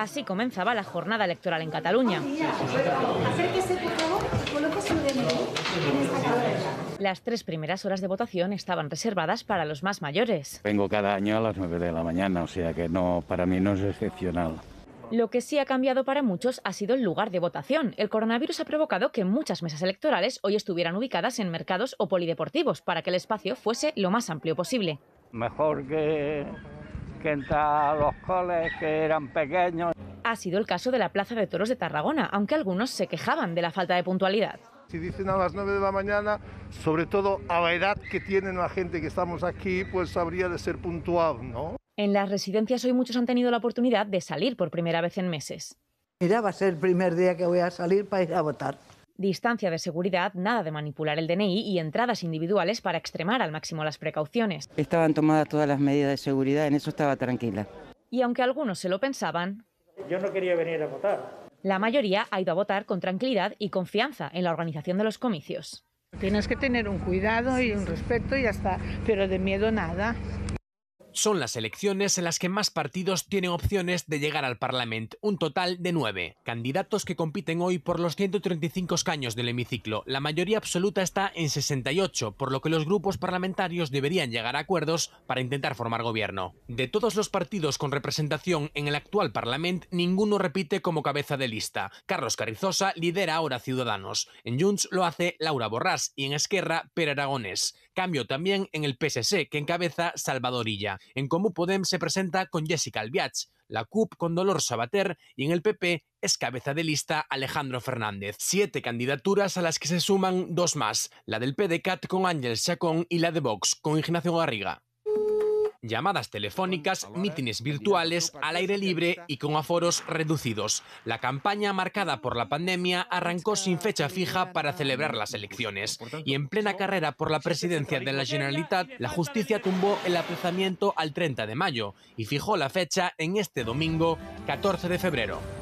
Así comenzaba la jornada electoral en Cataluña. Las tres primeras horas de votación estaban reservadas para los más mayores. Vengo cada año a las 9 de la mañana, o sea que no, para mí no es excepcional. Lo que sí ha cambiado para muchos ha sido el lugar de votación. El coronavirus ha provocado que muchas mesas electorales hoy estuvieran ubicadas en mercados o polideportivos para que el espacio fuese lo más amplio posible. Mejor que que entra a los coles que eran pequeños. Ha sido el caso de la Plaza de Toros de Tarragona, aunque algunos se quejaban de la falta de puntualidad. Si dicen a las 9 de la mañana, sobre todo a la edad que tienen la gente que estamos aquí, pues habría de ser puntual, ¿no? En las residencias hoy muchos han tenido la oportunidad de salir por primera vez en meses. Mira, va a ser el primer día que voy a salir para ir a votar distancia de seguridad, nada de manipular el DNI y entradas individuales para extremar al máximo las precauciones. Estaban tomadas todas las medidas de seguridad, en eso estaba tranquila. Y aunque algunos se lo pensaban... Yo no quería venir a votar. La mayoría ha ido a votar con tranquilidad y confianza en la organización de los comicios. Tienes que tener un cuidado y un respeto y ya está, pero de miedo nada. Son las elecciones en las que más partidos tienen opciones de llegar al Parlamento, un total de nueve. Candidatos que compiten hoy por los 135 escaños del hemiciclo. La mayoría absoluta está en 68, por lo que los grupos parlamentarios deberían llegar a acuerdos para intentar formar gobierno. De todos los partidos con representación en el actual Parlamento, ninguno repite como cabeza de lista. Carlos Carrizosa lidera ahora Ciudadanos. En Junts lo hace Laura Borrás y en Esquerra, Per Aragones. Cambio también en el PSC, que encabeza Salvadorilla en Comú Podem se presenta con Jessica Albiach, la CUP con Dolor Sabater y en el PP es cabeza de lista Alejandro Fernández. Siete candidaturas a las que se suman dos más, la del PDCAT con Ángel Chacón y la de Vox con Ignacio Garriga llamadas telefónicas, mítines virtuales, al aire libre y con aforos reducidos. La campaña marcada por la pandemia arrancó sin fecha fija para celebrar las elecciones y en plena carrera por la presidencia de la Generalitat, la justicia tumbó el aplazamiento al 30 de mayo y fijó la fecha en este domingo 14 de febrero.